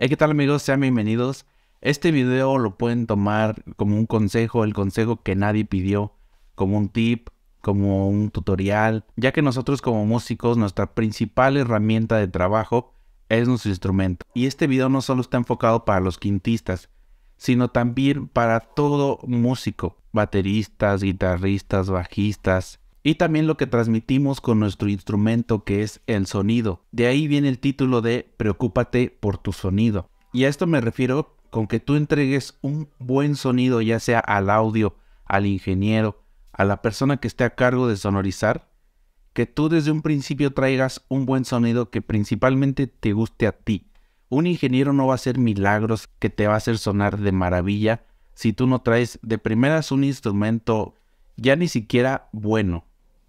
Hey, ¿qué tal amigos? Sean bienvenidos. Este video lo pueden tomar como un consejo, el consejo que nadie pidió, como un tip, como un tutorial, ya que nosotros como músicos nuestra principal herramienta de trabajo es nuestro instrumento. Y este video no solo está enfocado para los quintistas, sino también para todo músico, bateristas, guitarristas, bajistas, y también lo que transmitimos con nuestro instrumento que es el sonido. De ahí viene el título de Preocúpate por tu sonido. Y a esto me refiero con que tú entregues un buen sonido ya sea al audio, al ingeniero, a la persona que esté a cargo de sonorizar, que tú desde un principio traigas un buen sonido que principalmente te guste a ti. Un ingeniero no va a hacer milagros que te va a hacer sonar de maravilla si tú no traes de primeras un instrumento ya ni siquiera bueno,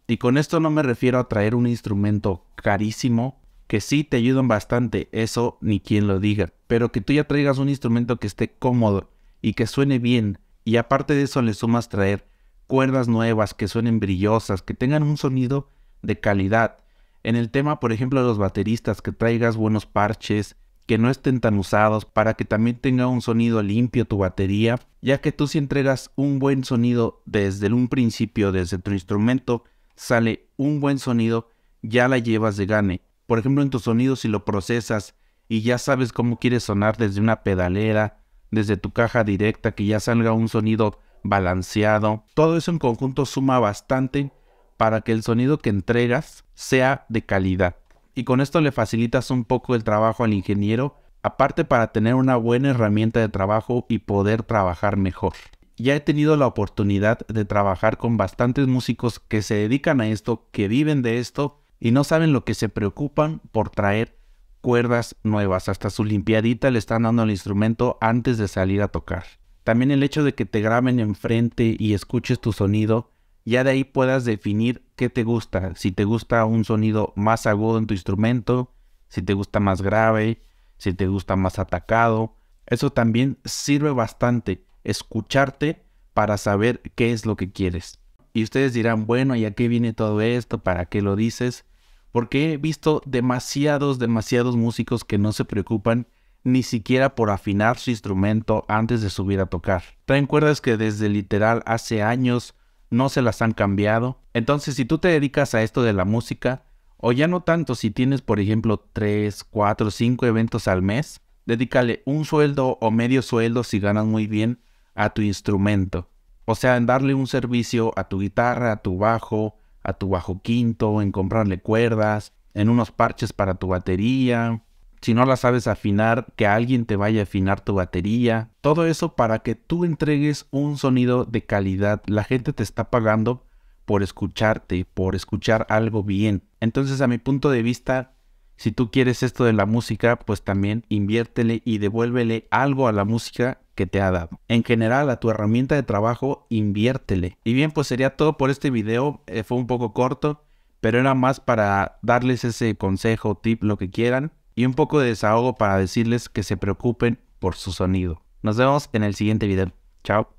y con esto no me refiero a traer un instrumento carísimo, que sí te ayudan bastante, eso ni quien lo diga, pero que tú ya traigas un instrumento que esté cómodo y que suene bien, y aparte de eso le sumas traer cuerdas nuevas que suenen brillosas, que tengan un sonido de calidad. En el tema, por ejemplo, de los bateristas, que traigas buenos parches, que no estén tan usados, para que también tenga un sonido limpio tu batería, ya que tú si entregas un buen sonido desde un principio, desde tu instrumento, sale un buen sonido, ya la llevas de gane. Por ejemplo, en tus sonido si lo procesas y ya sabes cómo quieres sonar desde una pedalera, desde tu caja directa, que ya salga un sonido balanceado. Todo eso en conjunto suma bastante para que el sonido que entregas sea de calidad. Y con esto le facilitas un poco el trabajo al ingeniero, aparte para tener una buena herramienta de trabajo y poder trabajar mejor ya he tenido la oportunidad de trabajar con bastantes músicos que se dedican a esto, que viven de esto y no saben lo que se preocupan por traer cuerdas nuevas. Hasta su limpiadita le están dando al instrumento antes de salir a tocar. También el hecho de que te graben enfrente y escuches tu sonido, ya de ahí puedas definir qué te gusta. Si te gusta un sonido más agudo en tu instrumento, si te gusta más grave, si te gusta más atacado. Eso también sirve bastante escucharte para saber qué es lo que quieres. Y ustedes dirán, bueno, ¿y a qué viene todo esto? ¿Para qué lo dices? Porque he visto demasiados, demasiados músicos que no se preocupan ni siquiera por afinar su instrumento antes de subir a tocar. Traen cuerdas que desde literal hace años no se las han cambiado. Entonces, si tú te dedicas a esto de la música, o ya no tanto, si tienes, por ejemplo, 3, 4, 5 eventos al mes, dedícale un sueldo o medio sueldo si ganas muy bien a tu instrumento. O sea, en darle un servicio a tu guitarra, a tu bajo, a tu bajo quinto, en comprarle cuerdas, en unos parches para tu batería. Si no la sabes afinar, que alguien te vaya a afinar tu batería. Todo eso para que tú entregues un sonido de calidad. La gente te está pagando por escucharte, por escuchar algo bien. Entonces, a mi punto de vista, si tú quieres esto de la música, pues también inviértele y devuélvele algo a la música te ha dado. En general, a tu herramienta de trabajo, inviértele. Y bien, pues sería todo por este video. Eh, fue un poco corto, pero era más para darles ese consejo, tip, lo que quieran. Y un poco de desahogo para decirles que se preocupen por su sonido. Nos vemos en el siguiente video. Chao.